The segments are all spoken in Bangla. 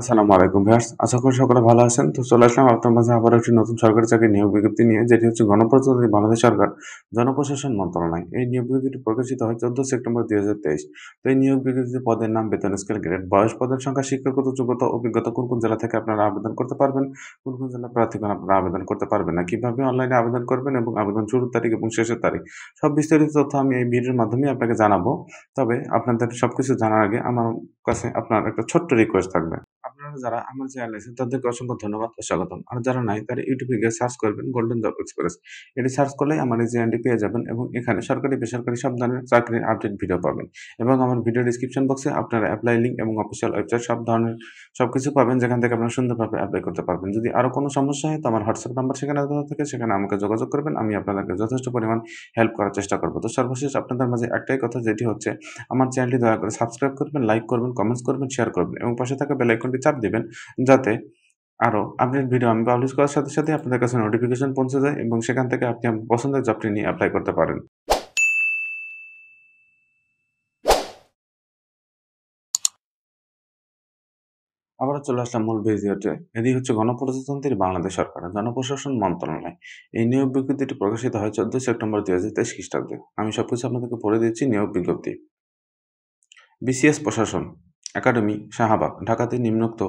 আসসালামু আলাইকুম ভাইয়ার্স আশা করি সকলে ভালো আছেন তো চলে আসলাম আপনার মাঝে আবার একটি নতুন সরকারি চাকরি নিয়োগ বিজ্ঞপ্তি নিয়ে যেটি হচ্ছে গণপ্রজাতন্ত্রী বাংলাদেশ সরকার জনপ্রশাসন মন্ত্রণালয় এই নিয়োগ বিজ্ঞপ্তিটি প্রকাশিত হয় চোদ্দ সেপ্টেম্বর দুই তো এই নিয়োগ বিজ্ঞপ্তি পদের নাম বেতন স্কেল গ্রেড বয়স পদের সংখ্যা শিক্ষাগত যোগ্যতা অভিজ্ঞতা কোন কোন জেলা থেকে আপনারা আবেদন করতে পারবেন কোন কোন জেলা প্রার্থীগণ আপনারা আবেদন করতে পারবেন না কীভাবে অনলাইনে আবেদন করবেন এবং আবেদন শুরুর তারিখ এবং শেষের তারিখ সব বিস্তারিত তথ্য আমি এই ভিডিওর মাধ্যমে আপনাকে জানাবো তবে আপনাদের সব কিছু জানার আগে আমার কাছে আপনার একটা ছোট্ট রিকোয়েস্ট থাকবে যারা আমার চ্যানেল আছে তাদেরকে অসংখ্য ধন্যবাদ ও স্বাগতম আর যারা নাই তারা ইউটিউবে গিয়ে সার্চ করবেন গোল্ডেন জব এক্সপ্রেস এটি সার্চ করলেই আমার এই চ্যানেলটি পেয়ে যাবেন এবং এখানে সরকারি বেসরকারি সব ধরনের চাকরির আপডেট ভিডিও পাবেন এবং আমার ভিডিও ডিসক্রিপশন বক্সে আপনারা অ্যাপ্লাই লিঙ্ক এবং অফিসিয়াল ওয়েবসাইট সব ধরনের সব কিছু পাবেন যেখান থেকে আপনারা সুন্দরভাবে অ্যাপ্লাই করতে পারবেন যদি আরও কোনো সমস্যা হয় তো আমার হোয়াটসঅ্যাপ নাম্বার সেখানে থেকে সেখানে আমাকে যোগাযোগ করবেন আমি আপনাদেরকে যথেষ্ট পরিমাণ হেল্প করার চেষ্টা করবো তো সর্বশেষ আপনাদের মাঝে একটাই কথা যেটি হচ্ছে আমার চ্যানেলটি দয়া করে সাবস্ক্রাইব করবেন লাইক করবেন কমেন্টস করবেন শেয়ার করবেন এবং পাশে থাকা বেলাইকনটি চাপ দেবেন যাতে আরও আপডেট ভিডিও আমি পাবলিশ করার সাথে সাথে আপনাদের কাছে নোটিফিকেশান পৌঁছে যায় এবং সেখান থেকে আপনি আপনার পছন্দের জবটি নিয়ে অ্যাপ্লাই করতে পারেন আবার চলে আসলাম মূল ভিডিওতে এটি হচ্ছে গণপ্রজাতন্ত্রীর বাংলাদেশ সরকার জনপ্রশাসন মন্ত্রণালয় এই নিয়োগ বিজ্ঞপ্তিটি প্রকাশিত হয় চোদ্দই সেপ্টেম্বর দুই হাজার তেইশ খ্রিস্টাব্দে আমি সবকিছু আপনাদেরকে পড়ে দিচ্ছি নিয়োগ বিজ্ঞপ্তি বিসিএস প্রশাসন একাডেমি শাহবাগ ঢাকাতে নিম্নোক্ত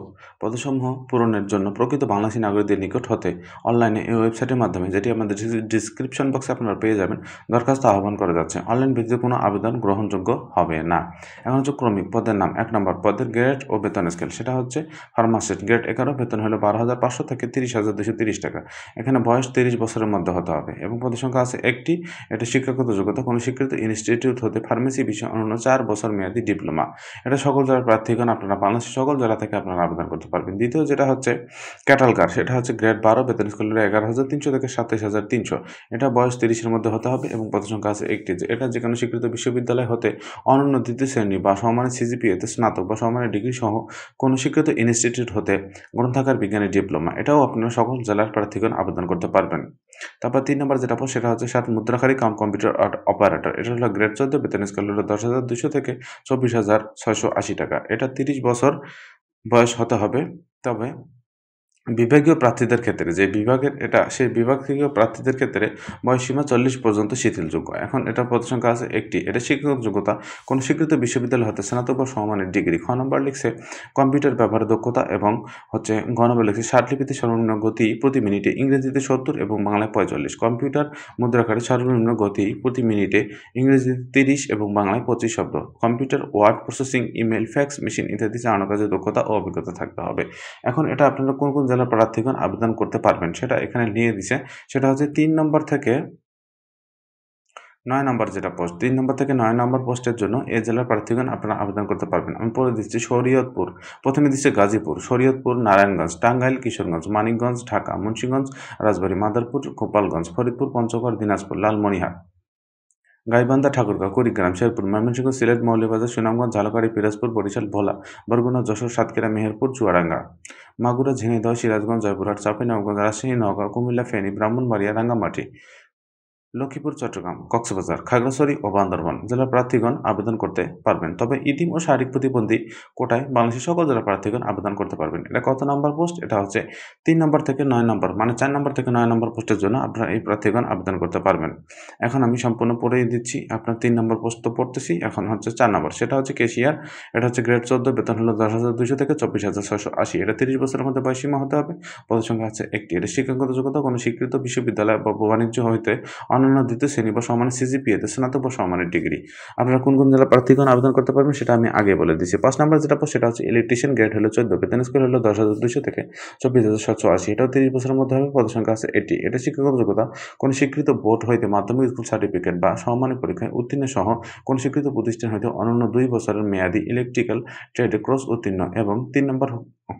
পদসমূহ পূরণের জন্য প্রকৃত বাংলাদেশি নাগরিকদের নিকট হতে অনলাইনে এই ওয়েবসাইটের মাধ্যমে যেটি আমাদের ডিসক্রিপশন বক্সে আপনারা পেয়ে যাবেন দরখাস্ত আহ্বান করা যাচ্ছে অনলাইন ভিত্তিতে কোনো আবেদন গ্রহণযোগ্য হবে না এখন হচ্ছে ক্রমিক পদের নাম এক নম্বর পদের গ্রেড ও বেতন স্কেল সেটা হচ্ছে ফার্মাসিস্ট গ্রেড এগারো বেতন হলো বারো হাজার পাঁচশো থেকে তিরিশ হাজার দুশো তিরিশ টাকা এখানে বয়স তিরিশ বছরের মধ্যে হতে হবে এবং পদের সংখ্যা আছে একটি এটা শিক্ষাগত যোগ্যতা কোনো স্বীকৃত ইনস্টিটিউট হতে ফার্মেসি বিষয় অন্য চার বছর মেয়াদী ডিপ্লোমা এটা সকল জায়গায় জেলার আপনারা বাংলাদেশের সকল জেলা থেকে আপনারা আবেদন করতে পারবেন দ্বিতীয় যেটা হচ্ছে ক্যাটাল কার সেটা হচ্ছে গ্রেড বারো বেতন স্কুলের এগারো হাজার তিনশো থেকে সাতাইশ হাজার তিনশো এটা বয়স তিরিশের মধ্যে হতে হবে এবং সংখ্যা আছে একটি এটা যে কোনো স্বীকৃত বিশ্ববিদ্যালয় হতে অনন্য দ্বিতীয় শ্রেণী বা সমানের সিজিপিএতে স্নাতক বা সমানের ডিগ্রি সহ কোনো স্বীকৃত ইনস্টিটিউট হতে গ্রন্থাগার বিজ্ঞানের ডিপ্লোমা এটাও আপনারা সকল জেলার প্রার্থীগণ আবেদন করতে পারবেন তারপর তিন নম্বর যেটা পাবো সেটা হচ্ছে সাত মুদ্রাখারি কাম কম্পিউটার অপারেটর এটা হলো গ্রেড চোদ্দ বেতন স্কেল হলো দশ হাজার দুশো থেকে চব্বিশ হাজার ছয়শো আশি টাকা এটা তিরিশ বছর বয়স হতে হবে তবে বিভাগীয় প্রার্থীদের ক্ষেত্রে যে বিভাগের এটা সেই বিভাগ প্রার্থীদের ক্ষেত্রে বয়সীমা চল্লিশ পর্যন্ত শিথিলযোগ্য এখন এটা প্রতিসংখ্যা আছে একটি এটা শিক্ষক যোগ্যতা কোনো স্বীকৃত বিশ্ববিদ্যালয় হতে স্নাতক বা সমমানের ডিগ্রি খ নম্বর লিখছে কম্পিউটার ব্যবহার দক্ষতা এবং হচ্ছে ঘ নম্বর লিখছে লিপিতে সর্বনিম্ন গতি প্রতি মিনিটে ইংরেজিতে সত্তর এবং বাংলায় পঁয়তাল্লিশ কম্পিউটার মুদ্রাকারে সর্বনিম্ন গতি প্রতি মিনিটে ইংরেজিতে তিরিশ এবং বাংলায় পঁচিশ শব্দ computer word processing email fax machine ইত্যাদি চালানো কাজে দক্ষতা ও অভিজ্ঞতা থাকতে হবে এখন এটা আপনারা কোন কোন বিশ্ববিদ্যালয়ের প্রার্থীগণ আবেদন করতে পারবেন সেটা এখানে নিয়ে দিছে সেটা হচ্ছে তিন নম্বর থেকে নয় নম্বর যেটা পোস্ট তিন নম্বর থেকে নয় নম্বর পোস্টের জন্য এ জেলার প্রার্থীগণ আপনারা আবেদন করতে পারবেন আমি পরে দিচ্ছি শরীয়তপুর প্রথমে দিচ্ছে গাজীপুর শরীয়তপুর নারায়ণগঞ্জ টাঙ্গাইল কিশোরগঞ্জ মানিকগঞ্জ ঢাকা মুন্সীগঞ্জ রাজবাড়ী মাদারপুর গোপালগঞ্জ ফরিদপুর পঞ্চগড় দিনাজপুর লালমনিহাট গাইবান্ধা ঠাকুরগাঁও কুড়িগ্রাম শেরপুর ময়মনসিংহ সিলেট মৌলভীবাজার সুনামগঞ্জ ঝালকাড়ি পিরাজপুর বরিশাল ভোলা বরগুনা যশোর সাতক্ষীরা মেহেরপুর চুয়াডাঙ্গা মাগুরা ঝিনাইদহ সিরাজগঞ্জ জয়পুরহাট চাপিনগঞ্জ রাজশাহী নগর কুমিল্লা ফেনী ব্রাহ্মণবাড়িয়া রাঙ্গামাটি লক্ষ্মীপুর চট্টগ্রাম কক্সবাজার খাগড়াছড়ি ও বান্দরবান জেলার প্রার্থীগণ আবেদন করতে পারবেন তবে ইতিম ও শারীরিক প্রতিবন্ধী কোটায় বাংলাদেশের সকল জেলার প্রার্থীগণ আবেদন করতে পারবেন এটা কত নম্বর পোস্ট এটা হচ্ছে তিন নম্বর থেকে নয় নম্বর মানে চার নম্বর থেকে নয় নম্বর পোস্টের জন্য আপনারা এই প্রার্থীগণ আবেদন করতে পারবেন এখন আমি সম্পূর্ণ পড়ে দিচ্ছি আপনার তিন নম্বর পোস্ট তো পড়তেছি এখন হচ্ছে চার নম্বর সেটা হচ্ছে কেশিয়ার এটা হচ্ছে গ্রেড চোদ্দ বেতন হলো দশ হাজার দুশো থেকে চব্বিশ হাজার ছশো আশি এটা তিরিশ বছরের মধ্যে বয়সীমা হতে হবে পদের সংখ্যা আছে একটি এটা শিক্ষাগত যোগ্যতা কোনো স্বীকৃত বিশ্ববিদ্যালয় বা বাণিজ্য হইতে অনন্য দ্বিতীয় শ্রেণী বা সমানের সিজিপিএতে স্নাতক বা সমানের ডিগ্রি আপনারা কোন কোন জেলা প্রার্থীগণ আবেদন করতে পারবেন সেটা আমি আগে বলে দিচ্ছি পাঁচ নম্বর যেটা পর সেটা হচ্ছে ইলেকট্রিশিয়ান গ্রেড হলো চোদ্দ বেতন স্কেল হলো দশ হাজার দুশো থেকে চব্বিশ হাজার সাতশো আশি এটাও তিরিশ বছরের মধ্যে হবে পদসংখ্যা আছে এটি এটা শিক্ষাগত যোগ্যতা কোন স্বীকৃত বোর্ড হইতে মাধ্যমিক স্কুল সার্টিফিকেট বা সমমানের পরীক্ষায় উত্তীর্ণ সহ কোন স্বীকৃত প্রতিষ্ঠান হইতে অনন্য দুই বছরের মেয়াদী ইলেকট্রিক্যাল ট্রেড ক্রস উত্তীর্ণ এবং তিন নম্বর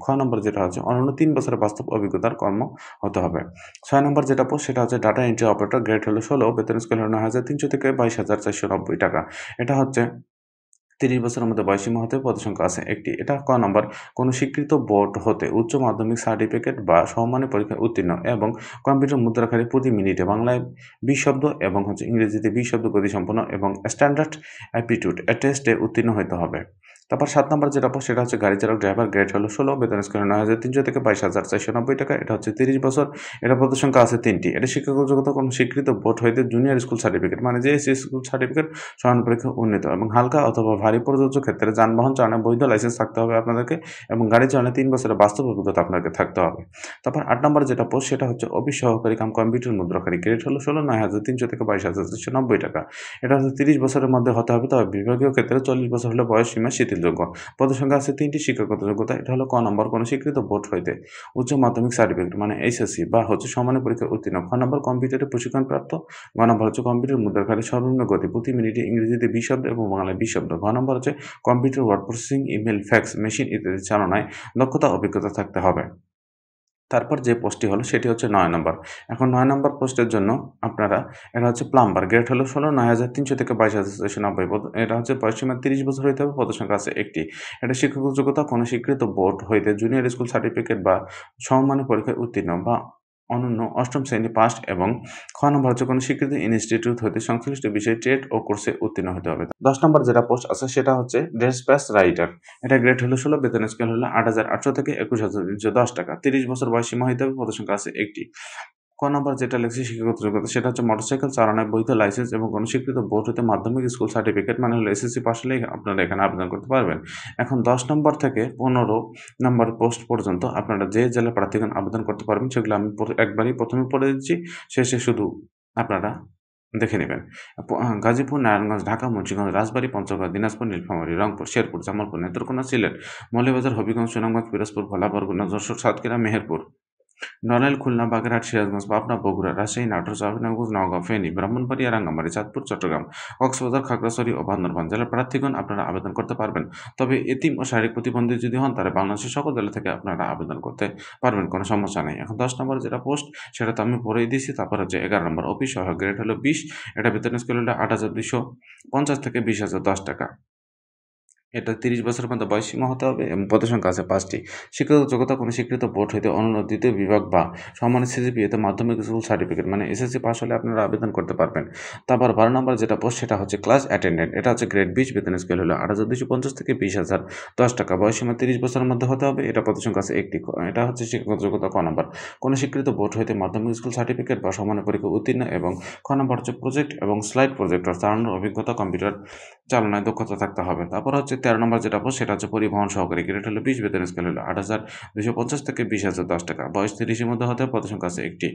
খ নম্বর যেটা হচ্ছে অনন্য তিন বছরের বাস্তব অভিজ্ঞতার কর্ম হতে হবে ছয় নম্বর যেটা পোস্ট সেটা হচ্ছে ডাটা এন্ট্রি অপারেটর গ্রেড হলো ষোলো বেতন স্কেল হলো নয় হাজার তিনশো থেকে বাইশ হাজার চারশো নব্বই টাকা এটা হচ্ছে তিরিশ বছরের মধ্যে বয়সী হতে পদসংখ্যা আছে একটি এটা ক নম্বর কোনো স্বীকৃত বোর্ড হতে উচ্চ মাধ্যমিক সার্টিফিকেট বা সমমানের পরীক্ষায় উত্তীর্ণ এবং কম্পিউটার মুদ্রাখারে প্রতি মিনিটে বাংলায় বিশ শব্দ এবং হচ্ছে ইংরেজিতে বিশ শব্দ গতি সম্পন্ন এবং স্ট্যান্ডার্ড অ্যাপটিটিউড টেস্টে উত্তীর্ণ হতে হবে তারপর সাত নম্বর যেটা পাবো সেটা হচ্ছে গাড়ি চালক ড্রাইভার গ্রেড হলো ষোলো বেতন স্কেল নয় হাজার তিনশো থেকে বাইশ হাজার চারশো নব্বই টাকা এটা হচ্ছে তিরিশ বছর এটা পদের সংখ্যা আছে তিনটি এটা শিক্ষাগত যোগ্যতা কোনো স্বীকৃত বোর্ড হইতে জুনিয়র স্কুল সার্টিফিকেট মানে যে স্কুল সার্টিফিকেট সমান পরীক্ষা উন্নীত এবং হালকা অথবা ভারী প্রযোজ্য ক্ষেত্রে যানবাহন চালানোর বৈধ লাইসেন্স থাকতে হবে আপনাদেরকে এবং গাড়ি চালানো তিন বছরের বাস্তব অভিজ্ঞতা আপনাকে থাকতে হবে তারপর আট নম্বর যেটা পোস্ট সেটা হচ্ছে অফিস সহকারী কাম কম্পিউটার মুদ্রাকারী গ্রেড হলো ষোলো নয় হাজার তিনশো থেকে বাইশ হাজার চারশো নব্বই টাকা এটা হচ্ছে তিরিশ বছরের মধ্যে হতে হবে তবে বিভাগীয় ক্ষেত্রে চল্লিশ বছর হলে বয়স সীমা শিথিল যোগ্য পদসংখ্যা আছে তিনটি শিক্ষাগত যোগ্যতা এটা হলো ক নম্বর কোনো স্বীকৃত বোর্ড হইতে উচ্চ মাধ্যমিক সার্টিফিকেট মানে এইচএসসি বা হচ্ছে সমানের পরীক্ষা উত্তীর্ণ খ নম্বর কম্পিউটারে প্রশিক্ষণপ্রাপ্ত গ নম্বর হচ্ছে কম্পিউটার মুদ্রাঘাটে সর্বনিম্ন গতি প্রতি মিনিটে ইংরেজিতে বিশ শব্দ এবং বাংলায় বিশ শব্দ ঘ নম্বর হচ্ছে computer word processing email fax machine ইত্যাদি চালনায় দক্ষতা অভিজ্ঞতা থাকতে হবে তারপর যে পোস্টটি হলো সেটি হচ্ছে নয় নম্বর এখন নয় নম্বর পোস্টের জন্য আপনারা এটা হচ্ছে প্লাম্বার গ্রেড হলো ষোলো নয় হাজার তিনশো থেকে বাইশ হাজার ছয়শো নব্বই এটা হচ্ছে বয়সীমা তিরিশ বছর হইতে হবে পদসংখ্যা আছে একটি এটা শিক্ষক যোগ্যতা কোনো স্বীকৃত বোর্ড হইতে জুনিয়র স্কুল সার্টিফিকেট বা সমমানের পরীক্ষায় উত্তীর্ণ বা অনন্য অষ্টম শ্রেণী পাস এবং খ নম্বর হচ্ছে কোনো স্বীকৃত ইনস্টিটিউট হতে সংশ্লিষ্ট বিষয়ে ট্রেড ও কোর্সে উত্তীর্ণ হতে হবে দশ নম্বর যেটা পোস্ট আছে সেটা হচ্ছে ড্রেস প্যাস রাইটার এটা গ্রেড হলো ষোলো বেতন স্কেল হলো আট হাজার আটশো থেকে একুশ হাজার তিনশো দশ টাকা তিরিশ বছর বয়স সীমা হইতে হবে পদ সংখ্যা আছে একটি ক নম্বর যেটা লেখছে শিক্ষাগত যোগ্যতা সেটা হচ্ছে মোটরসাইকেল চালানোর বৈধ লাইসেন্স এবং অনুস্বীকৃত স্বীকৃত বোর্ড মাধ্যমিক স্কুল সার্টিফিকেট মানে হলো এসএসসি পাশ হলে আপনারা এখানে আবেদন করতে পারবেন এখন দশ নম্বর থেকে পনেরো নম্বর পোস্ট পর্যন্ত আপনারা যে জেলা প্রার্থীগণ আবেদন করতে পারবেন সেগুলো আমি একবারই প্রথমে পড়ে দিচ্ছি শেষে শুধু আপনারা দেখে নেবেন গাজীপুর নারায়ণগঞ্জ ঢাকা মুন্সিগঞ্জ রাজবাড়ী পঞ্চগড় দিনাজপুর নীলফামারী রংপুর শেরপুর জামালপুর নেত্রকোনা সিলেট মৌলবাজার হবিগঞ্জ সুনামগঞ্জ পিরাজপুর ভোলা বরগুনা যশোর সাতক্ষীরা মেহেরপুর নড়াইল খুলনা বাগেরহাট সিরাজগঞ্জ পাবনা বগুড়া রাজশাহী নাটোর চাঁপাইনগর নগাঁও ফেনী ব্রাহ্মণবাড়িয়া রাঙ্গামাটি চাঁদপুর চট্টগ্রাম কক্সবাজার খাগড়াছড়ি ও বান্দরবান জেলার প্রার্থীগণ আপনারা আবেদন করতে পারবেন তবে এতিম ও শারীরিক প্রতিবন্ধী যদি হন তাহলে বাংলাদেশের সকল জেলা থেকে আপনারা আবেদন করতে পারবেন কোনো সমস্যা নেই এখন দশ নম্বর যেটা পোস্ট সেটা তো আমি পরেই দিয়েছি তারপর হচ্ছে এগারো নম্বর অফিস সহ গ্রেড হলো বিশ এটা বেতন স্কেল হলো আট হাজার দুশো পঞ্চাশ থেকে বিশ হাজার দশ টাকা এটা তিরিশ বছর পর্যন্ত বয়সীমা হতে হবে এবং সংখ্যা আছে পাঁচটি শিক্ষাগত যোগ্যতা কোনো স্বীকৃত বোর্ড হইতে অনন্য দ্বিতীয় বিভাগ বা সিজিপি এতে মাধ্যমিক স্কুল সার্টিফিকেট মানে এসএসসি পাস হলে আপনারা আবেদন করতে পারবেন তারপর বারো নম্বর যেটা পোস্ট সেটা হচ্ছে ক্লাস অ্যাটেন্ডেন্ট এটা হচ্ছে গ্রেড বিশ বেতন স্কেল হলো আট হাজার দুশো পঞ্চাশ থেকে বিশ হাজার দশ টাকা বয়সীমা তিরিশ বছরের মধ্যে হতে হবে এটা সংখ্যা আছে একটি এটা হচ্ছে শিক্ষাগত যোগ্যতা ক নম্বর কোনো স্বীকৃত বোর্ড হইতে মাধ্যমিক স্কুল সার্টিফিকেট বা সমান পরীক্ষা উত্তীর্ণ এবং খ নম্বর হচ্ছে প্রজেক্ট এবং স্লাইড প্রজেক্টর চালানোর অভিজ্ঞতা কম্পিউটার চালনায় দক্ষতা থাকতে হবে তারপর হচ্ছে তেরো নম্বর যেটা পাবো সেটা হচ্ছে পরিবহন সহকারী গ্রেড হলো বিশ বেতন স্কেল হলো আট হাজার দুশো পঞ্চাশ থেকে বিশ হাজার দশ টাকা বয়স তিরিশের মধ্যে হতে পদসংখ্যা আছে একটি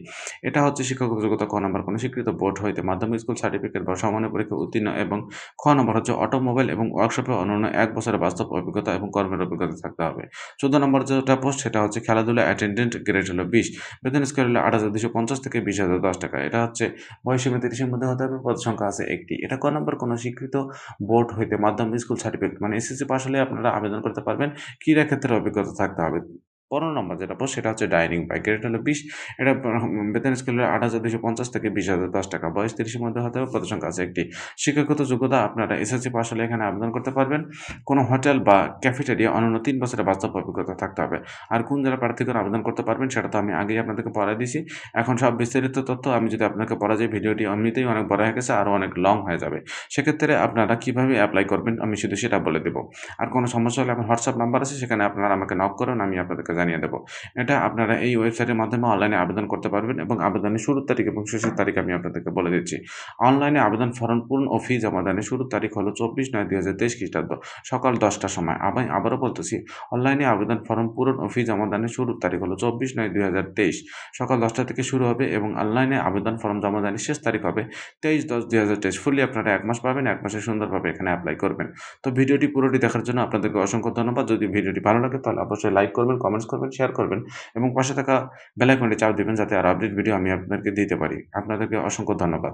এটা হচ্ছে শিক্ষাগত যোগ্যতা খ নম্বর কোনো স্বীকৃত বোর্ড হইতে মাধ্যমিক স্কুল সার্টিফিকেট বা সমান্য পরীক্ষা উত্তীর্ণ এবং খ নম্বর হচ্ছে অটোমোবাইল এবং ওয়ার্কশপে অন্যান্য এক বছরের বাস্তব অভিজ্ঞতা এবং কর্মের অভিজ্ঞতা থাকতে হবে চোদ্দ নম্বর যেটা পোস্ট সেটা হচ্ছে খেলাধুলা অ্যাটেন্ডেন্ট গ্রেড হলো বিশ বেতন স্কেল হলো আট হাজার দুশো পঞ্চাশ থেকে বিশ হাজার দশ টাকা এটা হচ্ছে বয়স সীমা তিরিশের মধ্যে হতে হবে পদসংখ্যা আছে একটি এটা ক নম্বর কোনো স্বীকৃত বোর্ড হইতে মাধ্যমিক স্কুল সার্টিফিকেট মানে এসএসসি পাস হলে আপনারা আবেদন করতে পারবেন ক্রীড়া ক্ষেত্রে অভিজ্ঞতা থাকতে হবে পনেরো নম্বর যেটা বস সেটা হচ্ছে ডাইনিং বাইক রেট হলো বিশ এটা বেতন স্কেল আট হাজার দুশো পঞ্চাশ থেকে বিশ হাজার দশ টাকা বয়স তিরিশের মধ্যে হতে হবে পদসংখ্যা আছে একটি শিক্ষাগত যোগ্যতা আপনারা এসএসসি পাস হলে এখানে আবেদন করতে পারবেন কোনো হোটেল বা ক্যাফেটেরিয়া অন্যান্য তিন বছরের বাস্তব অভিজ্ঞতা থাকতে হবে আর কোন জেলা প্রার্থীগণ আবেদন করতে পারবেন সেটা তো আমি আগেই আপনাদেরকে পড়াই দিয়েছি এখন সব বিস্তারিত তথ্য আমি যদি আপনাকে পড়া যাই ভিডিওটি এমনিতেই অনেক বড় হয়ে গেছে আরও অনেক লং হয়ে যাবে সেক্ষেত্রে আপনারা কীভাবে অ্যাপ্লাই করবেন আমি শুধু সেটা বলে দেবো আর কোনো সমস্যা হলে আমার হোয়াটসঅ্যাপ নাম্বার আছে সেখানে আপনারা আমাকে নক করুন আমি আপনাদেরকে জানিয়ে দেবো এটা আপনারা এই ওয়েবসাইটের মাধ্যমে অনলাইনে আবেদন করতে পারবেন এবং আবেদনের শুরুর তারিখ এবং শেষের তারিখ আমি আপনাদেরকে বলে দিচ্ছি অনলাইনে আবেদন ফর্ম পূর্ণ ও ফি জমাদানের শুরুর তারিখ হলো চব্বিশ নয় দুই হাজার তেইশ খ্রিস্টাব্দ সকাল দশটার সময় আমি আবারও বলতেছি অনলাইনে আবেদন ফর্ম পূরণ ও ফি দানের শুরুর তারিখ হলো চব্বিশ নয় দুই হাজার তেইশ সকাল দশটা থেকে শুরু হবে এবং অনলাইনে আবেদন ফর্ম জমাদানের শেষ তারিখ হবে তেইশ দশ দুই হাজার তেইশ ফুললি আপনারা এক মাস পাবেন এক মাসে সুন্দরভাবে এখানে অ্যাপ্লাই করবেন তো ভিডিওটি পুরোটি দেখার জন্য আপনাদেরকে অসংখ্য ধন্যবাদ যদি ভিডিওটি ভালো লাগে তাহলে অবশ্যই লাইক করবেন কমেন্টস করবেন শেয়ার করবেন এবং পাশে থাকা বেলাইকনটি চাপ দেবেন যাতে আর আপডেট ভিডিও আমি আপনাদেরকে দিতে পারি আপনাদেরকে অসংখ্য ধন্যবাদ